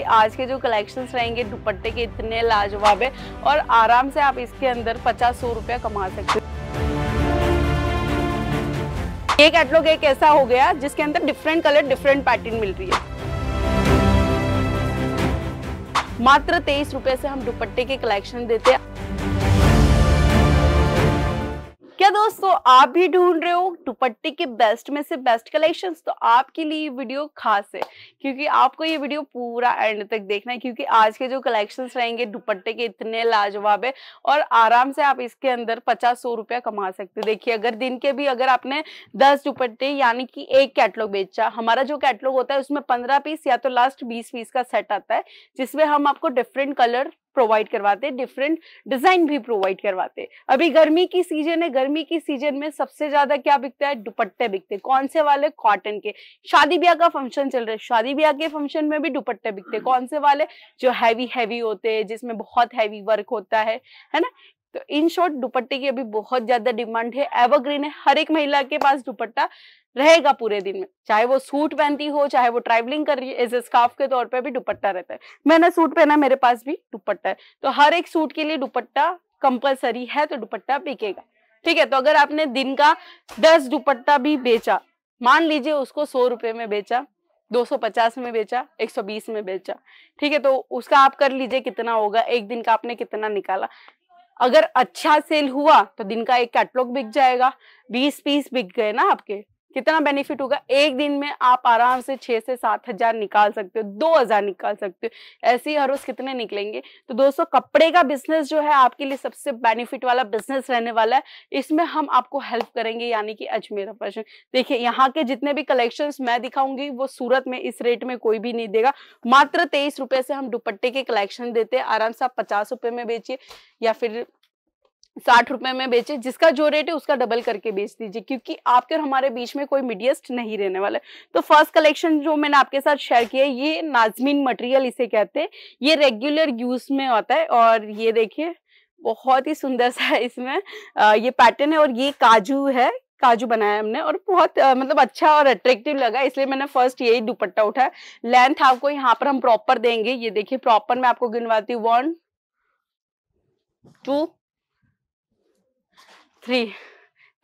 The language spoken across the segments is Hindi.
कि आज के जो कलेक्शंस रहेंगे दुपट्टे के इतने लाजवाब है और आराम से आप इसके अंदर पचास सौ रुपया कमा सकते हो ये कैटलॉग एक ऐसा हो गया जिसके अंदर डिफरेंट कलर डिफरेंट पैटर्न मिल रही है मात्र तेईस रुपए से हम दुपट्टे के कलेक्शन देते हैं दोस्तों आप भी ढूंढ रहे हो दुपट्टे के बेस्ट में से बेस्ट कलेक्शन तो आपके लिए वीडियो खास है क्योंकि आपको ये वीडियो पूरा एंड तक देखना है क्योंकि आज के जो कलेक्शन रहेंगे दुपट्टे के इतने लाजवाब है और आराम से आप इसके अंदर पचास सौ रुपया कमा सकते देखिए अगर दिन के भी अगर आपने दस दुपट्टे यानी कि एक कैटलॉग बेचा हमारा जो कैटलॉग होता है उसमें पंद्रह पीस या तो लास्ट बीस पीस का सेट आता है जिसमें हम आपको डिफरेंट कलर प्रोवाइड करवाते डिफरेंट डिजाइन भी प्रोवाइड करवाते अभी गर्मी की सीजन है गर्मी की सीजन में सबसे ज्यादा क्या बिकता है दुपट्टे बिकते कौन से वाले कॉटन के शादी ब्याह का फंक्शन चल रहा है शादी ब्याह के फंक्शन में भी दुपट्टे बिकते हम्म। कौन से वाले जो हैवी हैवी होते हैं जिसमें बहुत हैवी वर्क होता है है ना तो इन शॉर्ट दुपट्टे की अभी बहुत ज्यादा डिमांड है एवरग्रीन है हर एक महिला के पास दुपट्टा रहेगा पूरे दिन में चाहे वो सूट पहनती हो चाहे वो ट्रैवलिंग कर रही है एज ए स्काफ के तौर पे भी दुपट्टा रहता है मैंने सूट पहना मेरे पास भी दुपट्टा है तो हर एक सूट के लिए दुपट्टा कंपलसरी है तो दुपट्टा बिकेगा ठीक है तो अगर आपने दिन का दस दुपट्टा भी बेचा मान लीजिए उसको सौ रुपये में बेचा 250 में बेचा 120 में बेचा ठीक है तो उसका आप कर लीजिए कितना होगा एक दिन का आपने कितना निकाला अगर अच्छा सेल हुआ तो दिन का एक कैटलॉग बिक जाएगा बीस पीस बिक गए ना आपके कितना बेनिफिट होगा एक दिन में आप आराम से छह से सात हजार निकाल सकते हो दो हजार निकाल सकते हो ऐसे ही हर रोज कितने निकलेंगे तो दोस्तों कपड़े का बिजनेस जो है आपके लिए सबसे बेनिफिट वाला बिजनेस रहने वाला है इसमें हम आपको हेल्प करेंगे यानी कि अजमेर पर्सन देखिए यहाँ के जितने भी कलेक्शन मैं दिखाऊंगी वो सूरत में इस रेट में कोई भी नहीं देगा मात्र तेईस रुपए से हम दुपट्टे के कलेक्शन देते हैं आराम से आप पचास रुपए में बेचिए या फिर साठ रुपए में बेचे जिसका जो रेट है उसका डबल करके बेच दीजिए क्योंकि आपके और हमारे बीच में कोई मिडियस्ट नहीं रहने वाला तो फर्स्ट कलेक्शन जो मैंने आपके साथ शेयर किया है ये नाजमीन मटेरियल इसे कहते हैं ये रेगुलर यूज में होता है और ये देखिए बहुत ही सुंदर सा है इसमें आ, ये पैटर्न है और ये काजू है काजू बनाया हमने और बहुत आ, मतलब अच्छा और अट्रेक्टिव लगा इसलिए मैंने फर्स्ट यही दुपट्टा उठाया लेंथ आपको यहाँ पर हम प्रॉपर देंगे ये देखिए प्रॉपर मैं आपको गिनवाती हूँ one two three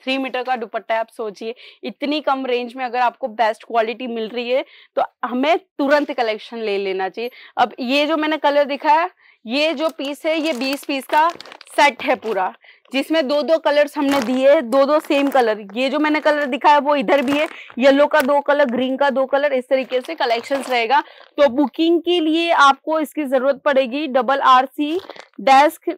three metre का दुपट्टा है आप सोचिए इतनी कम रेंज में अगर आपको बेस्ट क्वालिटी मिल रही है तो हमें तुरंत कलेक्शन ले लेना चाहिए अब ये जो मैंने कलर दिखाया ये जो पीस है ये बीस पीस का सेट है पूरा जिसमें दो दो कलर्स हमने दिए दो दो सेम कलर ये जो मैंने कलर दिखाया वो इधर भी है येलो का दो कलर ग्रीन का दो कलर इस तरीके से कलेक्शंस रहेगा तो बुकिंग के लिए आपको इसकी जरूरत पड़ेगी डबल आर सी डेस्क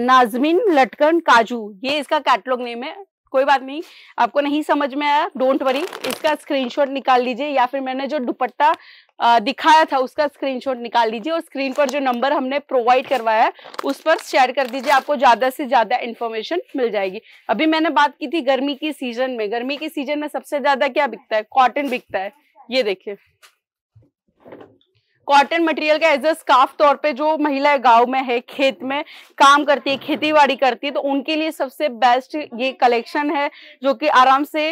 नाजमिन लटकन काजू ये इसका कैटलॉग नेम है कोई बात नहीं आपको नहीं समझ में आया डोंट वरी इसका स्क्रीनशॉट निकाल लीजिए या फिर मैंने जो दुपट्टा दिखाया था उसका स्क्रीनशॉट निकाल लीजिए और स्क्रीन पर जो नंबर हमने प्रोवाइड करवाया है उस पर शेयर कर दीजिए आपको ज़्यादा से ज़्यादा इन्फॉर्मेशन मिल जाएगी अभी मैंने बात की थी गर्मी की सीजन में गर्मी के सीजन में सबसे ज़्यादा क्या बिकता है कॉटन बिकता है ये देखिए कॉटन मटेरियल का एज अ स्काफ तौर पे जो महिला गांव में है खेत में काम करती है खेती बाड़ी करती है तो उनके लिए सबसे बेस्ट ये कलेक्शन है जो कि आराम से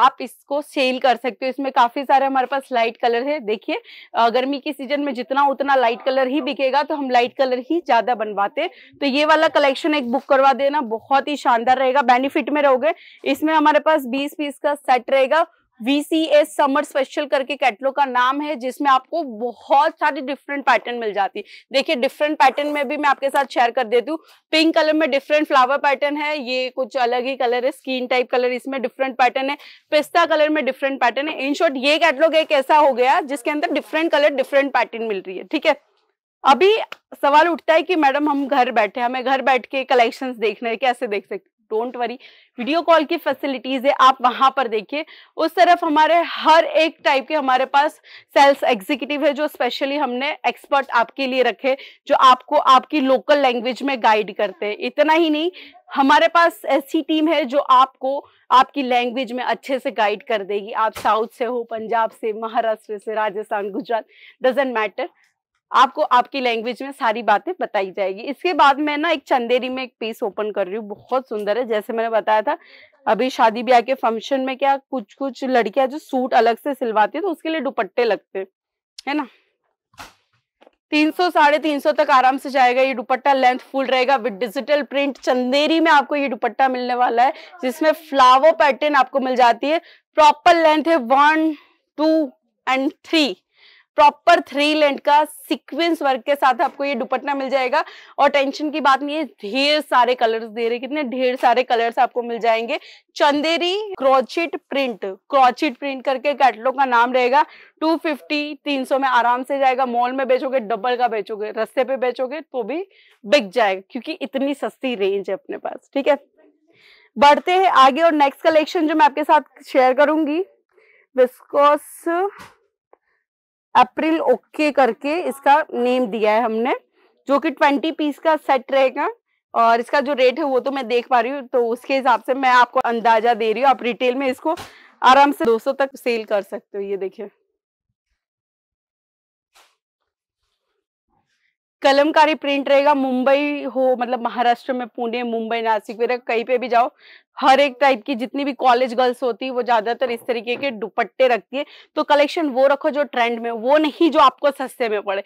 आप इसको सेल कर सकते हो इसमें काफी सारे हमारे पास लाइट कलर है देखिए गर्मी के सीजन में जितना उतना लाइट कलर ही बिकेगा तो हम लाइट कलर ही ज्यादा बनवाते तो ये वाला कलेक्शन एक बुक करवा देना बहुत ही शानदार रहेगा बेनिफिट में रहोगे इसमें हमारे पास बीस पीस का सेट रहेगा VCS समर स्पेशल करके कैटलॉग का नाम है जिसमें आपको बहुत सारी डिफरेंट पैटर्न मिल जाती है देखिए डिफरेंट पैटर्न में भी मैं आपके साथ शेयर कर देती हूँ पिंक कलर में डिफरेंट फ्लावर पैटर्न है ये कुछ अलग ही कलर है स्किन टाइप कलर इसमें डिफरेंट पैटर्न है पिस्ता कलर में डिफरेंट पैटर्न है इन शॉर्ट ये कैटलॉग एक ऐसा हो गया जिसके अंदर डिफरेंट कलर डिफरेंट पैटर्न मिल रही है ठीक है अभी सवाल उठता है कि मैडम हम घर बैठे हमें घर बैठ के कलेक्शन देखना है कैसे देख सकते डोंट वरी वीडियो कॉल की फैसिलिटीज है आप वहां पर देखिए उस तरफ हमारे हर एक टाइप के हमारे पास सेल्स एग्जीक्यूटिव है जो स्पेशली हमने एक्सपर्ट आपके लिए रखे जो आपको आपकी लोकल लैंग्वेज में गाइड करते हैं इतना ही नहीं हमारे पास ऐसी टीम है जो आपको आपकी लैंग्वेज में अच्छे से गाइड कर देगी आप साउथ से हो पंजाब से महाराष्ट्र से राजस्थान गुजरात डजेंट मैटर आपको आपकी लैंग्वेज में सारी बातें बताई जाएगी इसके बाद मैं ना एक चंदेरी में एक पीस ओपन कर रही हूँ बहुत सुंदर है जैसे मैंने बताया था अभी शादी ब्याह के फंक्शन में क्या कुछ कुछ लड़कियां जो सूट अलग से सिलवाती है तो उसके लिए दुपट्टे लगते है ना तीन सौ साढ़े तीन सौ तक आराम से जाएगा ये दुपट्टा लेंथ फुल रहेगा विद डिजिटल प्रिंट चंदेरी में आपको ये दुपट्टा मिलने वाला है जिसमें फ्लावर पैटर्न आपको मिल जाती है प्रॉपर लेंथ है one two and three proper three length का सीक्वेंस वर्क के साथ आपको ये दुपट्टा मिल जाएगा और टेंशन की बात नहीं है ढेर सारे कलर्स दे रहे कितने ढेर सारे कलर्स आपको मिल जाएंगे Chanderi crochet print crochet print करके कैटलॉग का नाम रहेगा 250 300 में आराम से जाएगा मॉल में बेचोगे डबल का बेचोगे रस्ते पे बेचोगे तो भी बिक जाएगा क्योंकि इतनी सस्ती रेंज है अपने पास ठीक है बढ़ते हैं आगे और नेक्स्ट कलेक्शन जो मैं आपके साथ शेयर करूंगी विस्कोस अप्रैल ओके करके इसका नेम दिया है हमने जो कि ट्वेंटी पीस का सेट रहेगा और इसका जो रेट है वो तो मैं देख पा रही हूँ तो उसके हिसाब से मैं आपको अंदाजा दे रही हूँ आप रिटेल में इसको आराम से 200 तक सेल कर सकते हो ये देखिए कलमकारी प्रिंट रहेगा मुंबई हो मतलब महाराष्ट्र में पुणे मुंबई नासिक वगैरह कहीं पे भी जाओ हर एक टाइप की जितनी भी कॉलेज गर्ल्स होती है वो ज्यादातर इस तरीके के दुपट्टे रखती है तो कलेक्शन वो रखो जो ट्रेंड में वो नहीं जो आपको सस्ते में पड़े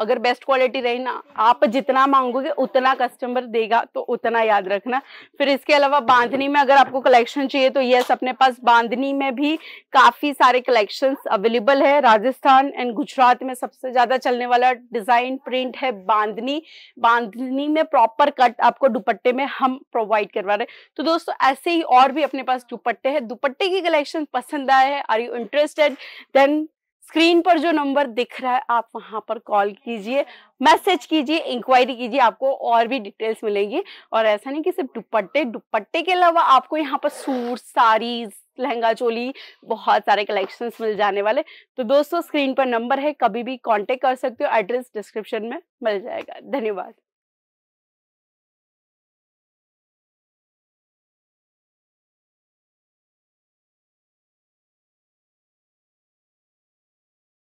अगर बेस्ट क्वालिटी रही ना आप जितना मांगोगे उतना कस्टमर देगा तो उतना याद रखना फिर इसके अलावा बांधनी में अगर आपको कलेक्शन चाहिए तो यस अपने पास बांधनी में भी काफी सारे कलेक्शन अवेलेबल है राजस्थान एंड गुजरात में सबसे ज्यादा चलने वाला डिजाइन प्रिंट है बांधनी बांधनी में प्रॉपर कट आपको दुपट्टे में हम प्रोवाइड करवा रहे तो दोस्तों ऐसे ही और भी अपने पास दुपट्टे हैं दुपट्टे की कलेक्शन पसंद आए हैं are you interested then screen पर जो नंबर दिख रहा है आप वहां पर कॉल कीजिए मैसेज कीजिए इंक्वायरी कीजिए आपको और भी डिटेल्स मिलेंगी और ऐसा नहीं कि सिर्फ दुपट्टे दुपट्टे के अलावा आपको यहाँ पर सूट साड़ीज लहंगा चोली बहुत सारे कलेक्शंस मिल जाने वाले तो दोस्तों स्क्रीन पर नंबर है कभी भी कांटेक्ट कर सकते हो एड्रेस डिस्क्रिप्शन में मिल जाएगा धन्यवाद